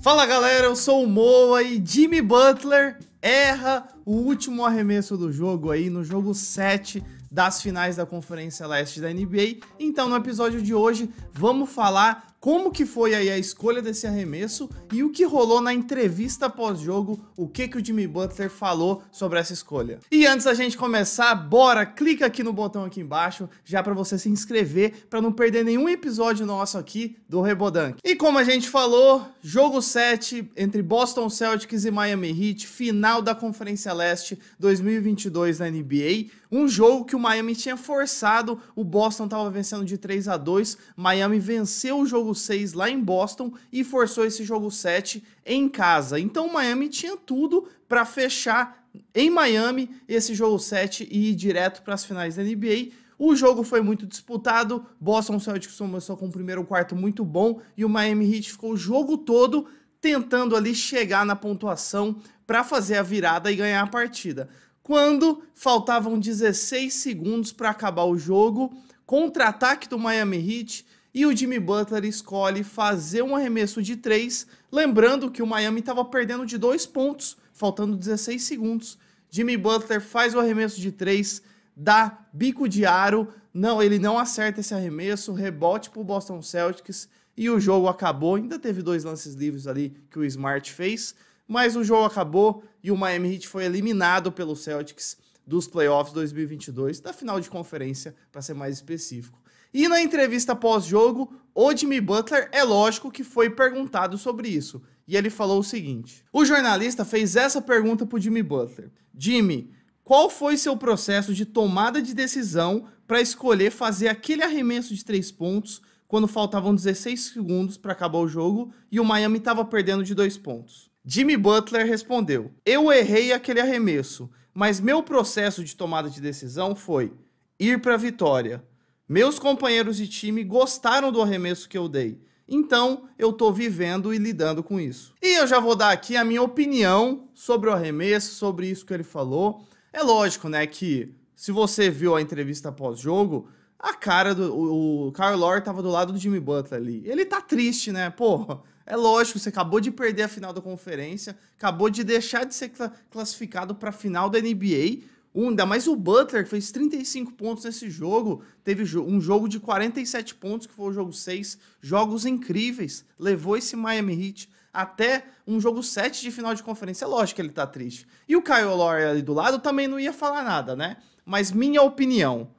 Fala galera, eu sou o Moa e Jimmy Butler erra o último arremesso do jogo aí no jogo 7 das finais da Conferência Leste da NBA. Então, no episódio de hoje, vamos falar como que foi aí a escolha desse arremesso e o que rolou na entrevista pós-jogo, o que que o Jimmy Butler falou sobre essa escolha. E antes da gente começar, bora, clica aqui no botão aqui embaixo, já para você se inscrever, para não perder nenhum episódio nosso aqui do Rebodank. E como a gente falou, jogo 7 entre Boston Celtics e Miami Heat, final da Conferência Leste 2022 na NBA, um jogo que o Miami tinha forçado, o Boston estava vencendo de 3 a 2, Miami venceu o jogo jogo 6 lá em Boston e forçou esse jogo 7 em casa. Então o Miami tinha tudo para fechar em Miami esse jogo 7 e ir direto para as finais da NBA. O jogo foi muito disputado, Boston Celtics começou com o primeiro quarto muito bom e o Miami Heat ficou o jogo todo tentando ali chegar na pontuação para fazer a virada e ganhar a partida. Quando faltavam 16 segundos para acabar o jogo, contra-ataque do Miami Heat, e o Jimmy Butler escolhe fazer um arremesso de 3, lembrando que o Miami estava perdendo de 2 pontos, faltando 16 segundos. Jimmy Butler faz o arremesso de 3, dá bico de aro, não, ele não acerta esse arremesso, rebote para o Boston Celtics e o jogo acabou. Ainda teve dois lances livres ali que o Smart fez, mas o jogo acabou e o Miami Heat foi eliminado pelo Celtics dos playoffs 2022, da final de conferência, para ser mais específico. E na entrevista pós-jogo, o Jimmy Butler é lógico que foi perguntado sobre isso. E ele falou o seguinte: O jornalista fez essa pergunta para Jimmy Butler. Jimmy, qual foi seu processo de tomada de decisão para escolher fazer aquele arremesso de três pontos quando faltavam 16 segundos para acabar o jogo e o Miami estava perdendo de dois pontos? Jimmy Butler respondeu: Eu errei aquele arremesso, mas meu processo de tomada de decisão foi ir para a vitória. Meus companheiros de time gostaram do arremesso que eu dei. Então, eu estou vivendo e lidando com isso. E eu já vou dar aqui a minha opinião sobre o arremesso, sobre isso que ele falou. É lógico, né, que se você viu a entrevista pós-jogo, a cara do o, o Kyle Lowry tava do lado do Jimmy Butler ali. Ele tá triste, né? Pô, é lógico, você acabou de perder a final da conferência, acabou de deixar de ser classificado para a final da NBA um, ainda mais o Butler, que fez 35 pontos nesse jogo. Teve um jogo de 47 pontos, que foi o jogo 6. Jogos incríveis. Levou esse Miami Heat até um jogo 7 de final de conferência. É lógico que ele tá triste. E o Kyle Lowry ali do lado também não ia falar nada, né? Mas minha opinião,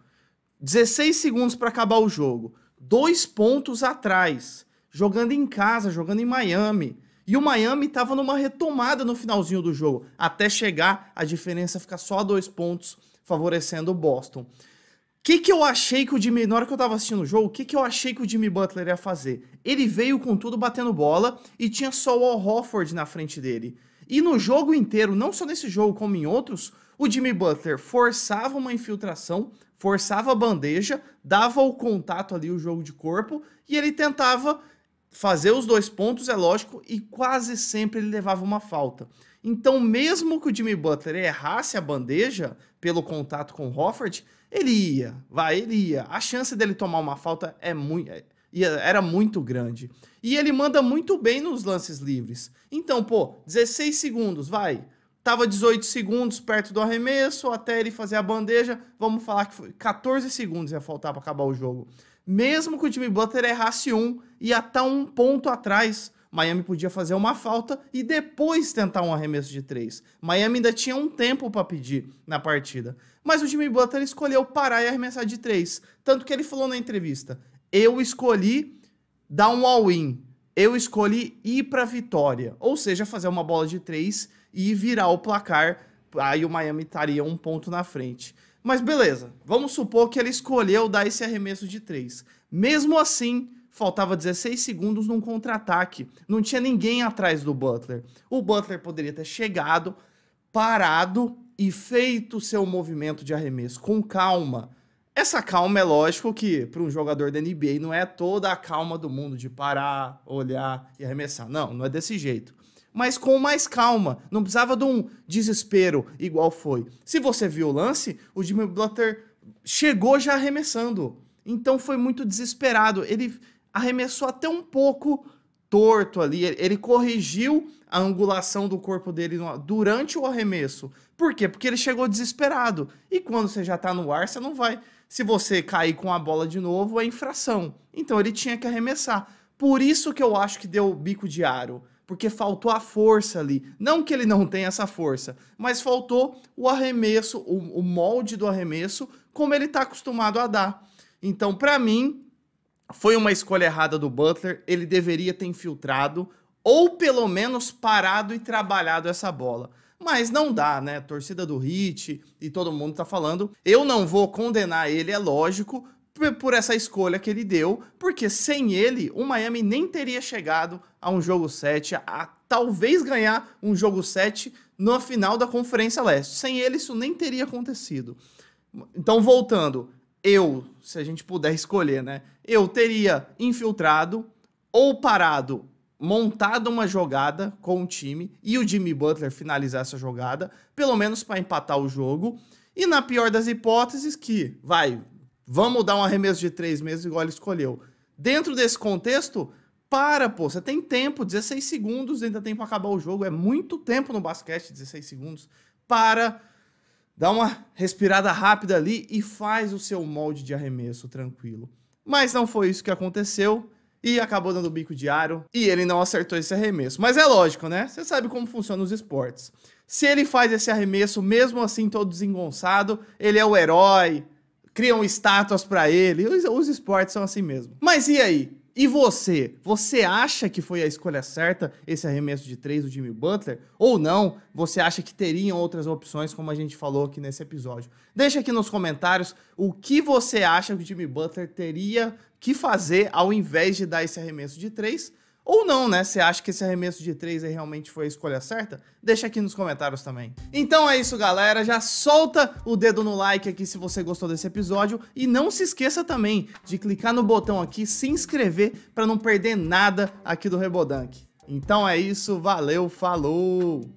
16 segundos para acabar o jogo, dois pontos atrás, jogando em casa, jogando em Miami. E o Miami estava numa retomada no finalzinho do jogo, até chegar a diferença ficar só a dois pontos, favorecendo o Boston. O que, que eu achei que o Jimmy, na hora que eu estava assistindo o jogo, o que, que eu achei que o Jimmy Butler ia fazer? Ele veio com tudo batendo bola e tinha só o Al na frente dele. E no jogo inteiro, não só nesse jogo como em outros, o Jimmy Butler forçava uma infiltração, forçava a bandeja, dava o contato ali, o jogo de corpo, e ele tentava fazer os dois pontos, é lógico, e quase sempre ele levava uma falta. Então, mesmo que o Jimmy Butler errasse a bandeja pelo contato com o Hofford, ele ia, vai, ele ia. A chance dele tomar uma falta é muito, é, era muito grande. E ele manda muito bem nos lances livres. Então, pô, 16 segundos, vai. Tava 18 segundos perto do arremesso, até ele fazer a bandeja, vamos falar que foi 14 segundos ia faltar para acabar o jogo. Mesmo que o Jimmy Butler errasse um e até tá um ponto atrás, Miami podia fazer uma falta e depois tentar um arremesso de três. Miami ainda tinha um tempo para pedir na partida. Mas o Jimmy Butler escolheu parar e arremessar de três. Tanto que ele falou na entrevista: eu escolhi dar um all-in. Eu escolhi ir para a vitória, ou seja, fazer uma bola de três e virar o placar. Aí o Miami estaria um ponto na frente. Mas beleza, vamos supor que ele escolheu dar esse arremesso de três. Mesmo assim, faltava 16 segundos num contra-ataque. Não tinha ninguém atrás do Butler. O Butler poderia ter chegado, parado e feito o seu movimento de arremesso com calma. Essa calma é lógico que para um jogador da NBA não é toda a calma do mundo de parar, olhar e arremessar. Não, não é desse jeito mas com mais calma. Não precisava de um desespero igual foi. Se você viu o lance, o Jimmy Butler chegou já arremessando. Então foi muito desesperado. Ele arremessou até um pouco torto ali. Ele corrigiu a angulação do corpo dele durante o arremesso. Por quê? Porque ele chegou desesperado. E quando você já está no ar, você não vai. Se você cair com a bola de novo, é infração. Então ele tinha que arremessar. Por isso que eu acho que deu bico de aro porque faltou a força ali. Não que ele não tenha essa força, mas faltou o arremesso, o, o molde do arremesso, como ele está acostumado a dar. Então, para mim, foi uma escolha errada do Butler. Ele deveria ter infiltrado ou pelo menos parado e trabalhado essa bola. Mas não dá, né? Torcida do Hit e todo mundo tá falando. Eu não vou condenar ele, é lógico, por essa escolha que ele deu, porque sem ele, o Miami nem teria chegado a um jogo 7, a talvez ganhar um jogo 7 na final da Conferência Leste. Sem ele, isso nem teria acontecido. Então, voltando, eu, se a gente puder escolher, né? Eu teria infiltrado ou parado, montado uma jogada com o time e o Jimmy Butler finalizar essa jogada, pelo menos para empatar o jogo. E na pior das hipóteses, que vai, Vamos dar um arremesso de três meses igual ele escolheu. Dentro desse contexto, para, pô. Você tem tempo, 16 segundos, ainda tem para acabar o jogo. É muito tempo no basquete, 16 segundos. Para, dá uma respirada rápida ali e faz o seu molde de arremesso tranquilo. Mas não foi isso que aconteceu e acabou dando bico de aro e ele não acertou esse arremesso. Mas é lógico, né? Você sabe como funciona os esportes. Se ele faz esse arremesso, mesmo assim todo desengonçado, ele é o herói, criam estátuas para ele. Os, os esportes são assim mesmo. Mas e aí? E você? Você acha que foi a escolha certa esse arremesso de três do Jimmy Butler? Ou não? Você acha que teriam outras opções, como a gente falou aqui nesse episódio? Deixa aqui nos comentários o que você acha que o Jimmy Butler teria que fazer ao invés de dar esse arremesso de três. Ou não, né? Você acha que esse arremesso de 3 aí realmente foi a escolha certa? Deixa aqui nos comentários também. Então é isso, galera. Já solta o dedo no like aqui se você gostou desse episódio. E não se esqueça também de clicar no botão aqui, se inscrever, para não perder nada aqui do Rebodank. Então é isso. Valeu, falou!